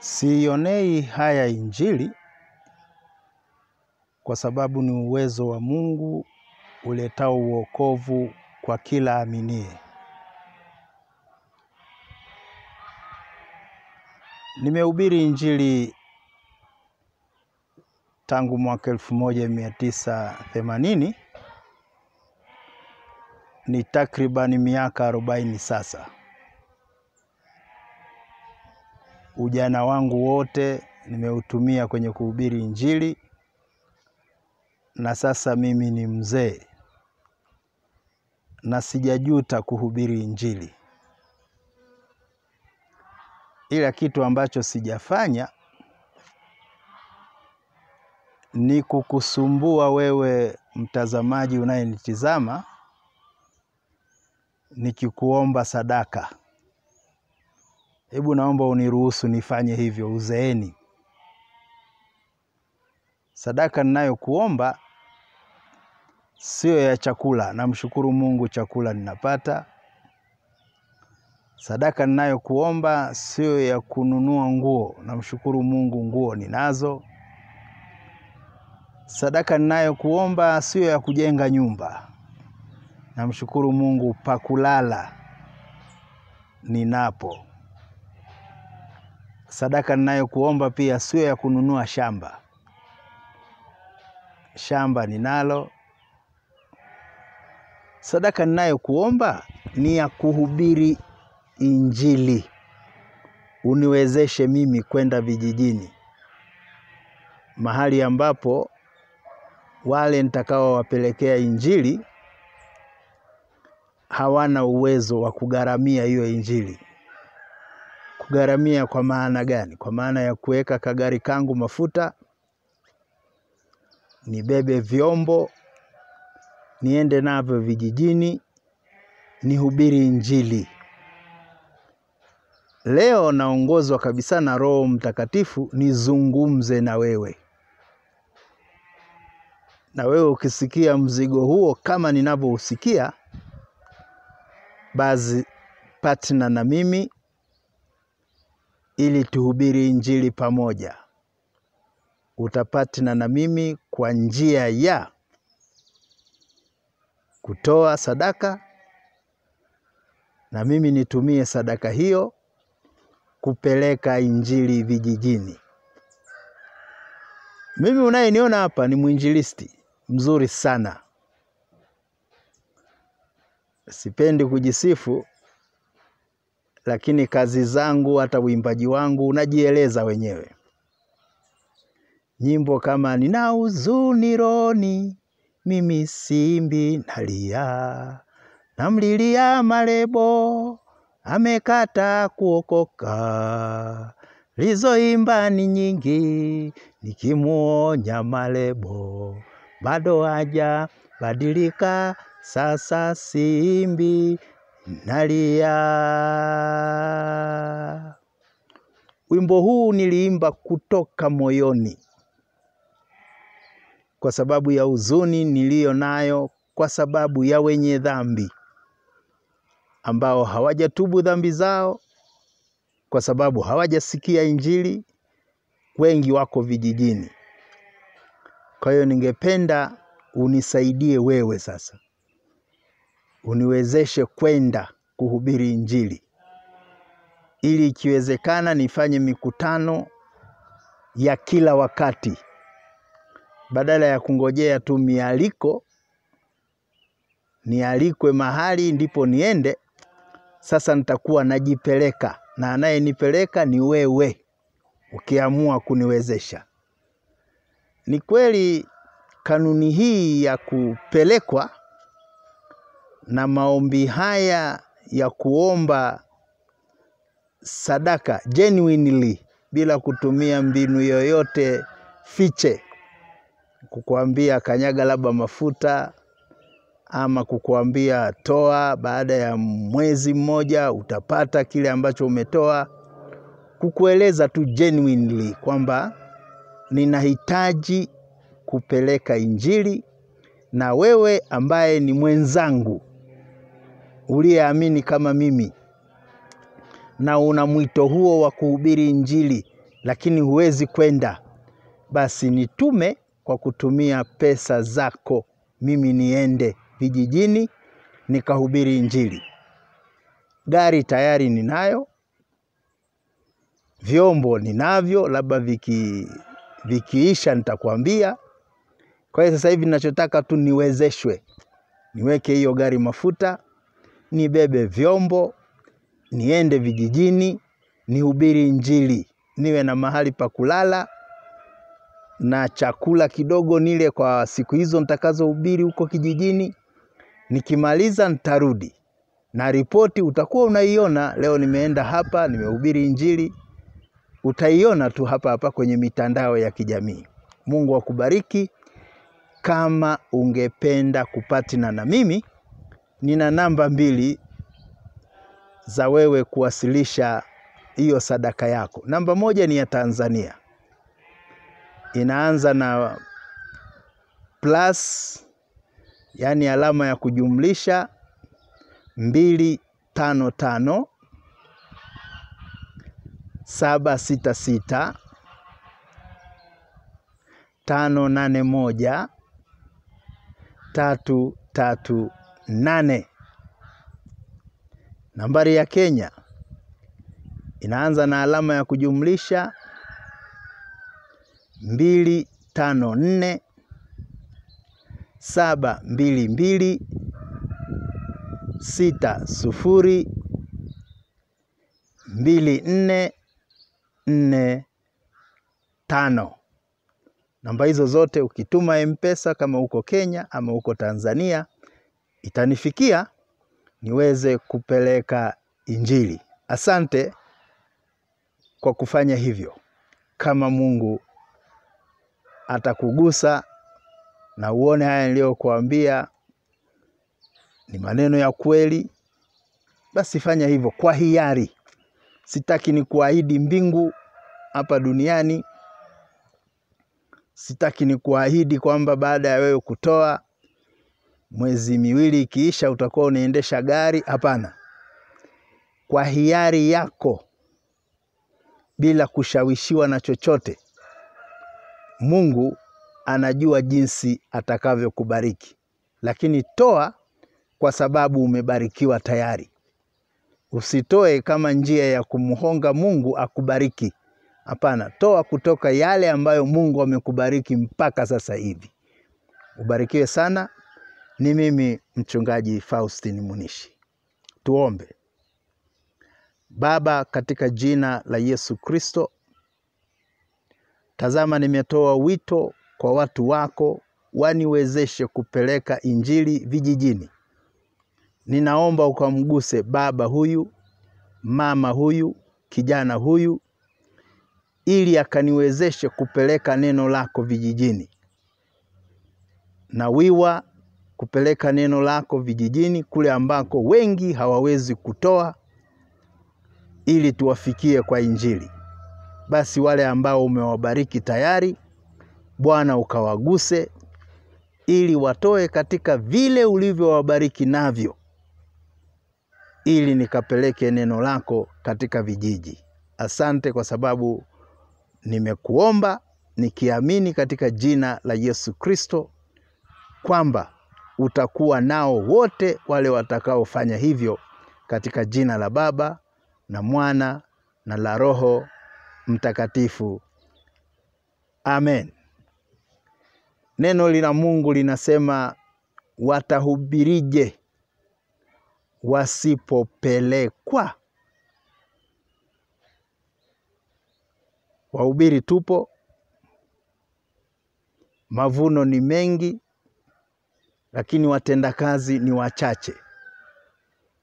Siionei haya injili kwa sababu ni uwezo wa Mungu uletao uokovu kwa kila aminie Nimehubiri injili tangu mwaka 1980 ni takribani miaka 40 sasa. Ujana wangu wote nimeutumia kwenye kuhubiri Injili, na sasa mimi ni mzee na sijajuta kuhubiri Injili, ila kitu ambacho sijafanya ni kukusumbua wewe mtazamaji unayenitizama nikikuomba sadaka hebu naomba uniruhusu nifanye hivyo uzeeni. Sadaka ninayokuomba siyo ya chakula, namshukuru Mungu chakula ninapata. Sadaka ninayokuomba siyo ya kununua nguo, namshukuru Mungu nguo ninazo. Sadaka ninayokuomba siyo ya kujenga nyumba, namshukuru Mungu pakulala ninapo sadaka ninayokuomba pia sio ya kununua shamba. Shamba ninalo. Sadaka ninayokuomba ni ya kuhubiri Injili, uniwezeshe mimi kwenda vijijini, mahali ambapo wale nitakaowapelekea Injili hawana uwezo wa kugharamia hiyo Injili kugharamia kwa maana gani? Kwa maana ya kuweka kagari kangu mafuta, nibebe vyombo, niende navyo vijijini, nihubiri Injili. Leo naongozwa kabisa na Roho Mtakatifu nizungumze na wewe. Na wewe ukisikia mzigo huo kama ninavyousikia, basi patna na mimi ili tuhubiri Injili pamoja. Utapatana na mimi kwa njia ya kutoa sadaka na mimi nitumie sadaka hiyo kupeleka Injili vijijini. Mimi unayeniona hapa ni mwinjilisti mzuri sana. Sipendi kujisifu lakini kazi zangu hata uimbaji wangu unajieleza wenyewe. Nyimbo kama nina huzuni roni, mimi simbi nalia, namlilia marebo amekata kuokoka, lizoimba ni nyingi, nikimuonya marebo bado haja badilika, sasa simbi nalia. Wimbo huu niliimba kutoka moyoni kwa sababu ya huzuni niliyo nayo, kwa sababu ya wenye dhambi ambao hawajatubu dhambi zao, kwa sababu hawajasikia Injili. Wengi wako vijijini. Kwa hiyo ningependa unisaidie wewe sasa uniwezeshe kwenda kuhubiri Injili, ili ikiwezekana nifanye mikutano ya kila wakati badala ya kungojea tu mialiko, nialikwe mahali ndipo niende. Sasa nitakuwa najipeleka na anayenipeleka ni wewe, ukiamua kuniwezesha. Ni kweli kanuni hii ya kupelekwa na maombi haya ya kuomba sadaka genuinely bila kutumia mbinu yoyote fiche, kukuambia kanyaga labda mafuta ama kukuambia toa, baada ya mwezi mmoja utapata kile ambacho umetoa, kukueleza tu genuinely kwamba ninahitaji kupeleka Injili na wewe ambaye ni mwenzangu uliyeamini kama mimi na una mwito huo wa kuhubiri Injili lakini huwezi kwenda, basi nitume kwa kutumia pesa zako, mimi niende vijijini nikahubiri Injili. Gari tayari ninayo, vyombo ninavyo, labda viki vikiisha nitakwambia. Kwa hiyo sasa hivi ninachotaka tu niwezeshwe, niweke hiyo gari mafuta nibebe vyombo, niende vijijini, nihubiri injili, niwe na mahali pa kulala na chakula kidogo nile kwa siku hizo nitakazohubiri huko kijijini. Nikimaliza nitarudi na ripoti utakuwa unaiona, leo nimeenda hapa, nimehubiri injili, utaiona tu hapa hapa kwenye mitandao ya kijamii. Mungu akubariki. Kama ungependa kupatina na mimi nina namba mbili za wewe kuwasilisha hiyo sadaka yako. Namba moja ni ya Tanzania, inaanza na plus, yaani alama ya kujumlisha mbili tano tano saba sita sita tano nane moja tatu tatu nane. Nambari ya Kenya inaanza na alama ya kujumlisha mbili tano nne saba mbili mbili sita sufuri mbili nne nne tano. Namba hizo zote ukituma M-Pesa kama uko Kenya ama uko Tanzania itanifikia niweze kupeleka injili. Asante kwa kufanya hivyo. Kama Mungu atakugusa na uone haya niliyokuambia ni maneno ya kweli, basi fanya hivyo kwa hiari. Sitaki ni kuahidi mbingu hapa duniani, sitaki ni kuahidi kwamba baada ya wewe kutoa mwezi miwili ikiisha utakuwa unaendesha gari. Hapana, kwa hiari yako, bila kushawishiwa na chochote. Mungu anajua jinsi atakavyokubariki, lakini toa kwa sababu umebarikiwa tayari. Usitoe kama njia ya kumhonga Mungu akubariki. Hapana, toa kutoka yale ambayo Mungu amekubariki mpaka sasa hivi. Ubarikiwe sana. Ni mimi mchungaji Faustin Munishi. Tuombe. Baba, katika jina la Yesu Kristo, tazama, nimetoa wito kwa watu wako waniwezeshe kupeleka injili vijijini. Ninaomba ukamguse baba huyu, mama huyu, kijana huyu, ili akaniwezeshe kupeleka neno lako vijijini. Na wiwa kupeleka neno lako vijijini kule ambako wengi hawawezi kutoa ili tuwafikie kwa Injili. Basi wale ambao umewabariki tayari, Bwana ukawaguse ili watoe katika vile ulivyowabariki navyo, ili nikapeleke neno lako katika vijiji. Asante kwa sababu nimekuomba nikiamini katika jina la Yesu Kristo kwamba utakuwa nao wote wale watakaofanya hivyo katika jina la Baba na Mwana na la Roho Mtakatifu. Amen. Neno lina Mungu linasema watahubirije wasipopelekwa? Wahubiri tupo, mavuno ni mengi, lakini watendakazi ni wachache.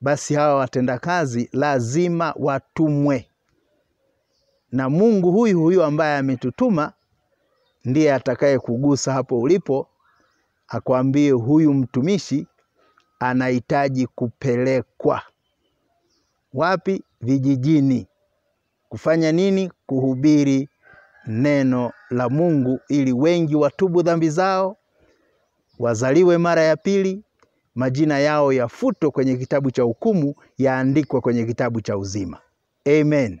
Basi hawa watendakazi lazima watumwe, na Mungu huyu huyu ambaye ametutuma ndiye atakaye kugusa hapo ulipo, akwambie huyu mtumishi anahitaji kupelekwa wapi? Vijijini. Kufanya nini? Kuhubiri neno la Mungu ili wengi watubu dhambi zao wazaliwe mara ya pili, majina yao yafutwe kwenye kitabu cha hukumu, yaandikwe kwenye kitabu cha uzima. Amen.